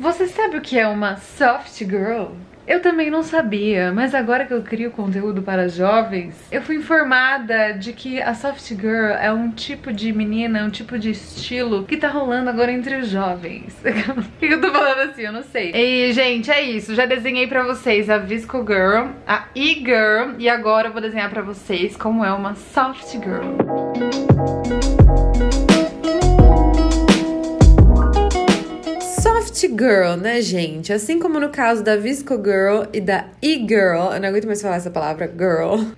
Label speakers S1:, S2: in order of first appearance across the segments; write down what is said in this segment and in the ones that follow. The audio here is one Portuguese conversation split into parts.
S1: Você sabe o que é uma soft girl? Eu também não sabia, mas agora que eu crio conteúdo para jovens, eu fui informada de que a soft girl é um tipo de menina, um tipo de estilo que tá rolando agora entre os jovens. O que eu tô falando assim? Eu não sei. E, gente, é isso. Já desenhei pra vocês a Visco Girl, a E-Girl, e agora eu vou desenhar pra vocês como é uma soft girl. Música Girl, né, gente? Assim como no caso da Visco Girl e da E-Girl, eu não aguento mais falar essa palavra, girl.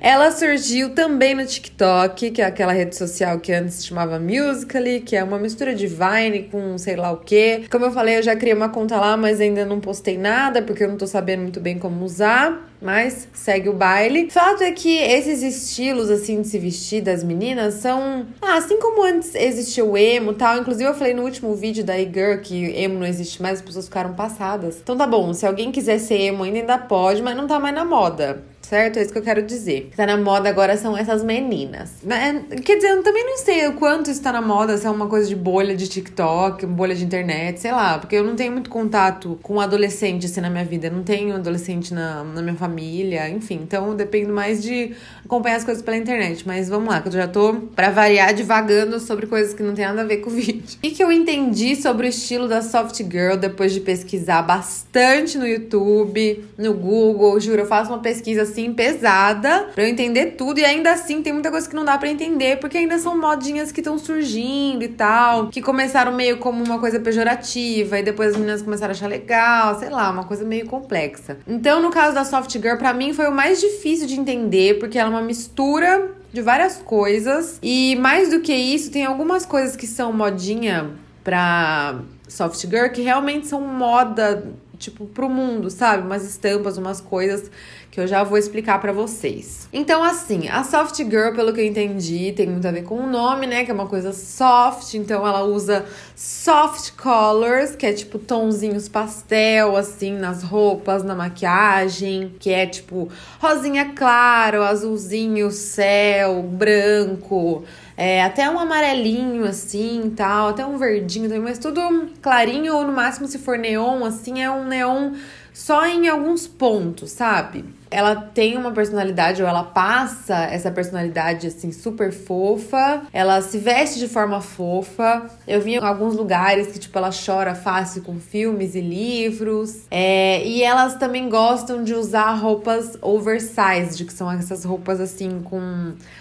S1: Ela surgiu também no TikTok, que é aquela rede social que antes se chamava Musical.ly, que é uma mistura de Vine com sei lá o quê. Como eu falei, eu já criei uma conta lá, mas ainda não postei nada, porque eu não tô sabendo muito bem como usar mas segue o baile. Fato é que esses estilos assim de se vestir das meninas são, ah, assim como antes existia o emo, tal, inclusive eu falei no último vídeo da Igor que emo não existe mais, as pessoas ficaram passadas. Então tá bom, se alguém quiser ser emo ainda, ainda pode, mas não tá mais na moda certo? É isso que eu quero dizer. O que tá na moda agora são essas meninas. Né? Quer dizer, eu também não sei o quanto isso tá na moda, se é uma coisa de bolha de TikTok, bolha de internet, sei lá, porque eu não tenho muito contato com adolescente assim na minha vida. Eu não tenho adolescente na, na minha família, enfim. Então eu dependo mais de acompanhar as coisas pela internet. Mas vamos lá, que eu já tô, pra variar, divagando sobre coisas que não tem nada a ver com o vídeo. O que eu entendi sobre o estilo da Soft Girl depois de pesquisar bastante no YouTube, no Google? Juro, eu faço uma pesquisa assim, pesada, pra eu entender tudo. E ainda assim, tem muita coisa que não dá para entender, porque ainda são modinhas que estão surgindo e tal, que começaram meio como uma coisa pejorativa, e depois as meninas começaram a achar legal, sei lá, uma coisa meio complexa. Então, no caso da Soft Girl, pra mim foi o mais difícil de entender, porque ela é uma mistura de várias coisas. E mais do que isso, tem algumas coisas que são modinha pra soft girl que realmente são moda, tipo, pro mundo, sabe? Umas estampas, umas coisas que eu já vou explicar para vocês. Então, assim, a Soft Girl, pelo que eu entendi, tem muito a ver com o nome, né? Que é uma coisa soft, então ela usa soft colors, que é tipo tonzinhos pastel, assim, nas roupas, na maquiagem, que é tipo rosinha claro, azulzinho, céu, branco. É, até um amarelinho assim tal, até um verdinho também, mas tudo clarinho ou no máximo se for neon assim, é um neon só em alguns pontos, sabe? ela tem uma personalidade ou ela passa essa personalidade assim super fofa, ela se veste de forma fofa. Eu vi em alguns lugares que tipo ela chora fácil com filmes e livros. É, e elas também gostam de usar roupas oversized, que são essas roupas assim com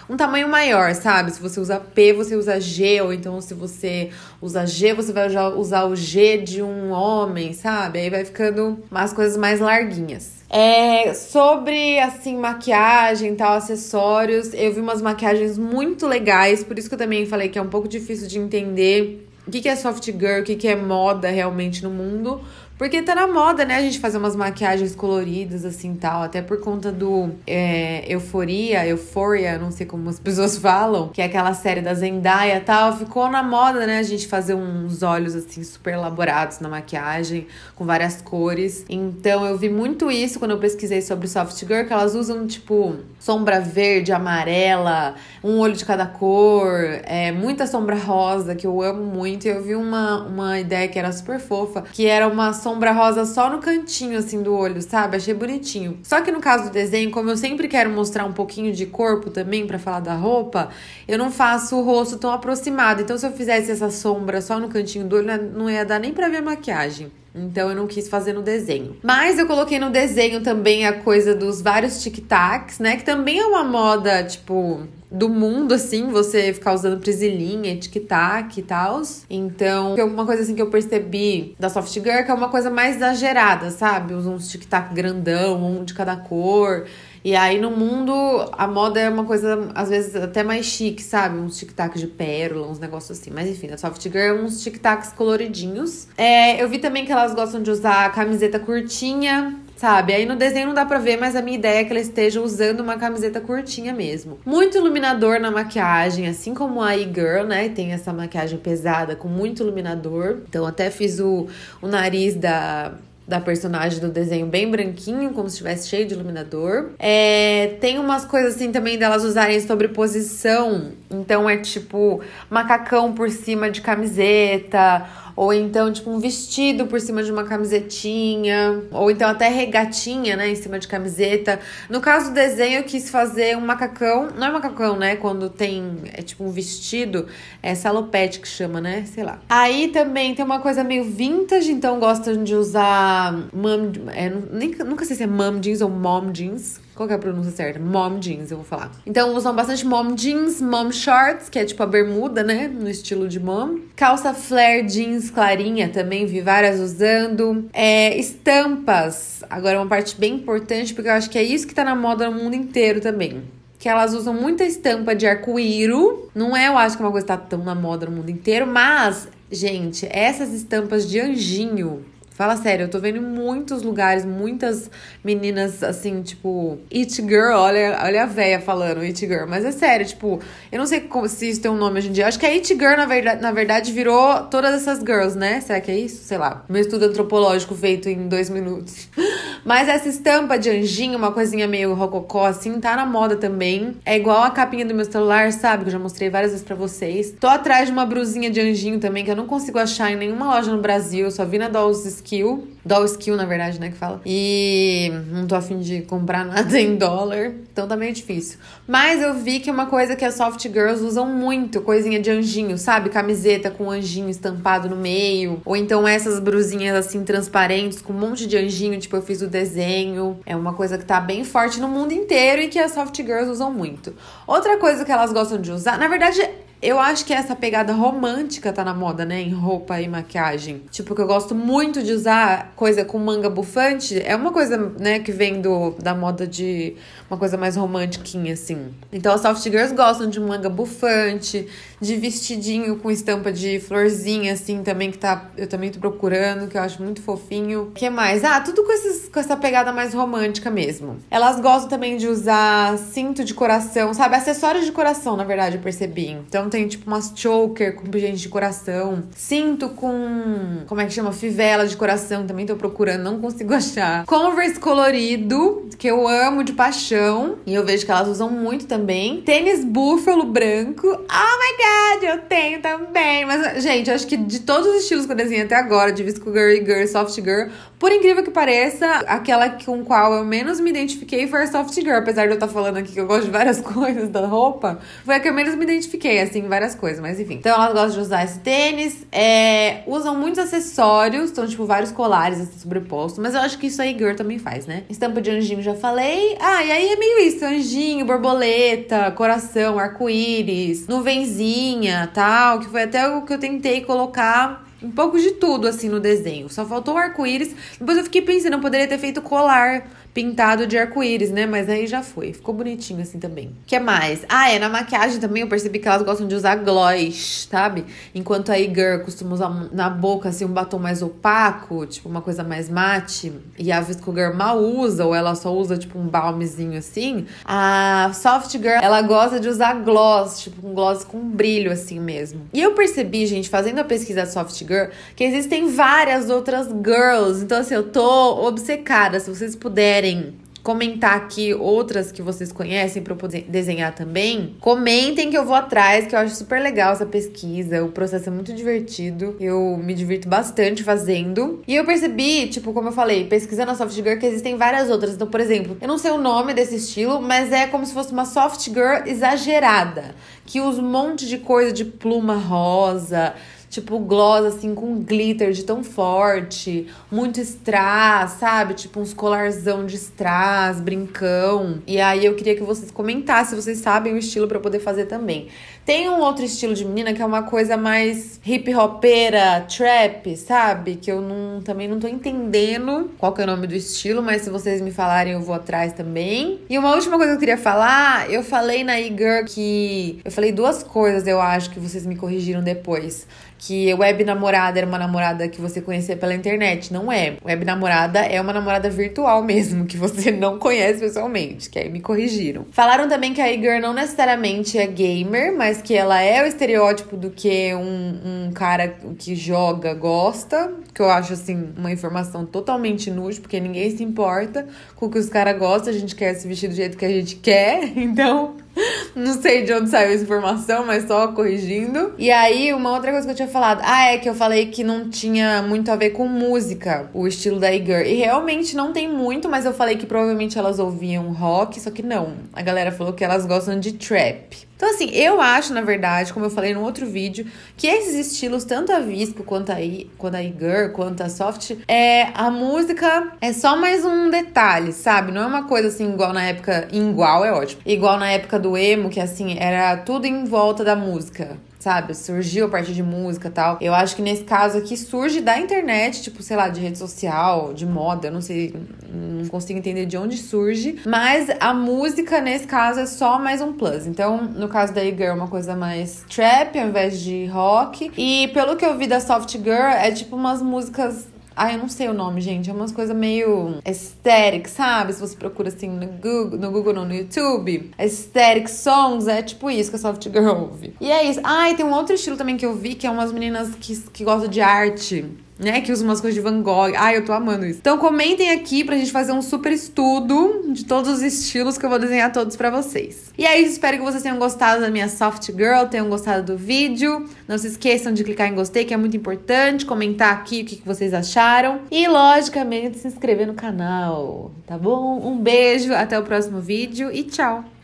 S1: um tamanho maior, sabe? Se você usa P, você usa G, ou então se você usa G, você vai usar o G de um homem, sabe? Aí vai ficando umas coisas mais larguinhas. É, sobre, assim, maquiagem e tal, acessórios, eu vi umas maquiagens muito legais, por isso que eu também falei que é um pouco difícil de entender o que, que é soft girl, o que, que é moda realmente no mundo. Porque tá na moda, né, a gente fazer umas maquiagens coloridas, assim, tal. Até por conta do é, Euforia, Euforia, não sei como as pessoas falam. Que é aquela série da Zendaya, tal. Ficou na moda, né, a gente fazer uns olhos, assim, super elaborados na maquiagem. Com várias cores. Então, eu vi muito isso quando eu pesquisei sobre soft girl. Que elas usam, tipo, sombra verde, amarela. Um olho de cada cor. É, muita sombra rosa, que eu amo muito. E eu vi uma, uma ideia que era super fofa. Que era uma sombra rosa só no cantinho, assim, do olho, sabe? Achei bonitinho. Só que no caso do desenho, como eu sempre quero mostrar um pouquinho de corpo também para falar da roupa, eu não faço o rosto tão aproximado. Então, se eu fizesse essa sombra só no cantinho do olho, né, não ia dar nem pra ver a maquiagem. Então eu não quis fazer no desenho. Mas eu coloquei no desenho também a coisa dos vários tic-tacs, né? Que também é uma moda, tipo, do mundo, assim, você ficar usando presilhinha, tic-tac e tal. Então, é uma coisa assim que eu percebi da Soft Girl que é uma coisa mais exagerada, sabe? Usa uns tic-tac grandão, um de cada cor. E aí no mundo a moda é uma coisa, às vezes, até mais chique, sabe? Uns tic-tac de pérola, uns negócios assim. Mas enfim, da Soft Girl, é uns tic-tacs coloridinhos. É, eu vi também que elas gostam de usar camiseta curtinha, sabe? Aí no desenho não dá pra ver, mas a minha ideia é que ela esteja usando uma camiseta curtinha mesmo. Muito iluminador na maquiagem, assim como a E-Girl, né? Tem essa maquiagem pesada com muito iluminador. Então até fiz o, o nariz da da personagem do desenho bem branquinho, como se estivesse cheio de iluminador. É, tem umas coisas assim também delas usarem sobreposição então é tipo macacão por cima de camiseta, ou então tipo um vestido por cima de uma camisetinha, ou então até regatinha, né, em cima de camiseta. No caso do desenho eu quis fazer um macacão, não é macacão, né, quando tem é tipo um vestido, é salopete que chama, né, sei lá. Aí também tem uma coisa meio vintage, então gostam de usar mom, é, nem, nunca sei se é mom jeans ou mom jeans, qual é a pronúncia certa? Mom jeans, eu vou falar. Então usam bastante mom jeans, mom shorts, que é tipo a bermuda, né? No estilo de mom. Calça flare jeans clarinha também, vi várias usando. É, estampas, agora é uma parte bem importante, porque eu acho que é isso que tá na moda no mundo inteiro também que elas usam muita estampa de arco-íro. Não é, eu acho que é uma coisa que tá tão na moda no mundo inteiro, mas, gente, essas estampas de anjinho Fala sério, eu tô vendo muitos lugares, muitas meninas assim, tipo, it girl, olha, olha a véia falando it girl, mas é sério, tipo, eu não sei como, se isso tem um nome hoje em dia. Acho que a it girl na verdade, na verdade virou todas essas girls, né? Será que é isso? Sei lá. Meu estudo antropológico feito em dois minutos. Mas essa estampa de anjinho, uma coisinha meio rococó, assim, tá na moda também. É igual a capinha do meu celular, sabe? Que eu já mostrei várias vezes pra vocês. Tô atrás de uma brusinha de anjinho também, que eu não consigo achar em nenhuma loja no Brasil. só vi na Dolls Skill. Doll skill, na verdade, né, que fala. E não tô afim de comprar nada em dólar, então tá meio difícil. Mas eu vi que é uma coisa que as soft girls usam muito, coisinha de anjinho, sabe? Camiseta com anjinho estampado no meio, ou então essas brusinhas assim transparentes com um monte de anjinho, tipo eu fiz o desenho. É uma coisa que tá bem forte no mundo inteiro e que as soft girls usam muito. Outra coisa que elas gostam de usar, na verdade, eu acho que essa pegada romântica tá na moda, né? Em roupa e maquiagem. Tipo, que eu gosto muito de usar coisa com manga bufante. É uma coisa, né, que vem do, da moda de uma coisa mais romântiquinha, assim. Então as soft girls gostam de manga bufante, de vestidinho com estampa de florzinha, assim, também que tá. Eu também tô procurando, que eu acho muito fofinho. O que mais? Ah, tudo com, esses, com essa pegada mais romântica mesmo. Elas gostam também de usar cinto de coração, sabe? Acessórios de coração, na verdade, eu percebi. Então tem tipo umas choker com pingente de coração, cinto com. Como é que chama? Fivela de coração, também tô procurando, não consigo achar. Converse colorido, que eu amo de paixão. E eu vejo que elas usam muito também. Tênis búfalo branco. Oh my god! verdade, eu tenho também. Mas, gente, acho que de todos os estilos que eu desenhei até agora, de Visco Girl e Girl, Soft Girl, por incrível que pareça, aquela com qual eu menos me identifiquei foi a Soft Girl, apesar de eu estar tá falando aqui que eu gosto de várias coisas da roupa, foi a que eu menos me identifiquei, assim, várias coisas, mas enfim. Então elas gostam de usar esse tênis, é, usam muitos acessórios, são então, tipo vários colares assim, sobrepostos, mas eu acho que isso aí girl também faz, né? Estampa de anjinho já falei. Ah, e aí é meio isso: anjinho, borboleta, coração, arco-íris, nuvenzinha, tal, que foi até o que eu tentei colocar um pouco de tudo assim no desenho. Só faltou o arco-íris. Depois eu fiquei pensando, eu poderia ter feito colar, pintado de arco-íris, né? Mas aí já foi. Ficou bonitinho assim também. O que mais? Ah, é, na maquiagem também eu percebi que elas gostam de usar gloss, sabe? Enquanto a girl costuma usar na boca, assim, um batom mais opaco, tipo uma coisa mais mate. E a Visco Girl mal usa, ou ela só usa, tipo, um balmezinho assim. A Soft Girl, ela gosta de usar gloss, tipo, um gloss com brilho, assim mesmo. E eu percebi, gente, fazendo a pesquisa Soft Girl, que existem várias outras girls. Então, assim, eu tô obcecada. Se vocês puderem quiserem comentar aqui outras que vocês conhecem para eu poder desenhar também, comentem que eu vou atrás, que eu acho super legal essa pesquisa. O processo é muito divertido. Eu me divirto bastante fazendo. E eu percebi, tipo, como eu falei, pesquisando a soft girl que existem várias outras. Então, por exemplo, eu não sei o nome desse estilo, mas é como se fosse uma soft girl exagerada, que usa um monte de coisa de pluma rosa, tipo gloss assim com glitter de tão forte, muito strass, sabe? Tipo uns colarzão de strass, brincão. E aí eu queria que vocês comentassem se vocês sabem o estilo para poder fazer também. Tem um outro estilo de menina que é uma coisa mais hip hopera, trap, sabe? Que eu não, também não tô entendendo qual que é o nome do estilo, mas se vocês me falarem eu vou atrás também. E uma última coisa que eu queria falar, eu falei na e-girl que eu falei duas coisas, eu acho que vocês me corrigiram depois, que web namorada era uma namorada que você conhecia pela internet, não é. Web namorada é uma namorada virtual mesmo, que você não conhece pessoalmente, que aí me corrigiram. Falaram também que a e-girl não necessariamente é gamer, mas mas que ela é o estereótipo do que um, um cara que joga gosta, que eu acho assim uma informação totalmente inútil, porque ninguém se importa com o que os caras gostam, a gente quer se vestir do jeito que a gente quer, então Não sei de onde saiu essa informação, mas só corrigindo. E aí, uma outra coisa que eu tinha falado. Ah, é que eu falei que não tinha muito a ver com música, o estilo da E-Girl. E realmente não tem muito, mas eu falei que provavelmente elas ouviam rock, só que não. A galera falou que elas gostam de trap. Então, assim, eu acho, na verdade, como eu falei no outro vídeo, que esses estilos, tanto a Visco quanto a, I, quanto a Igor, quanto a Soft, é, a música é só mais um detalhe, sabe? Não é uma coisa assim, igual na época. Igual é ótimo. Igual na época do emo, que assim, era tudo em volta da música sabe? Surgiu a partir de música tal. Eu acho que nesse caso aqui surge da internet, tipo, sei lá, de rede social, de moda, eu não sei, não consigo entender de onde surge. Mas a música, nesse caso, é só mais um plus. Então, no caso da E-Girl, é uma coisa mais trap ao invés de rock. E pelo que eu vi da Soft Girl, é tipo umas músicas ah, eu não sei o nome, gente. É umas coisas meio aesthetic, sabe? Se você procura assim no Google, no Google no YouTube. Aesthetic songs, é tipo isso que a Soft Girl ouve. E é isso. Ah, e tem um outro estilo também que eu vi, que é umas meninas que, que gostam de arte né? Que usa umas coisas de Van Gogh. Ai, eu tô amando isso. Então comentem aqui pra gente fazer um super estudo de todos os estilos que eu vou desenhar todos para vocês. E é isso, espero que vocês tenham gostado da minha soft girl, tenham gostado do vídeo. Não se esqueçam de clicar em gostei, que é muito importante, comentar aqui o que vocês acharam e logicamente se inscrever no canal, tá bom? Um beijo, até o próximo vídeo e tchau.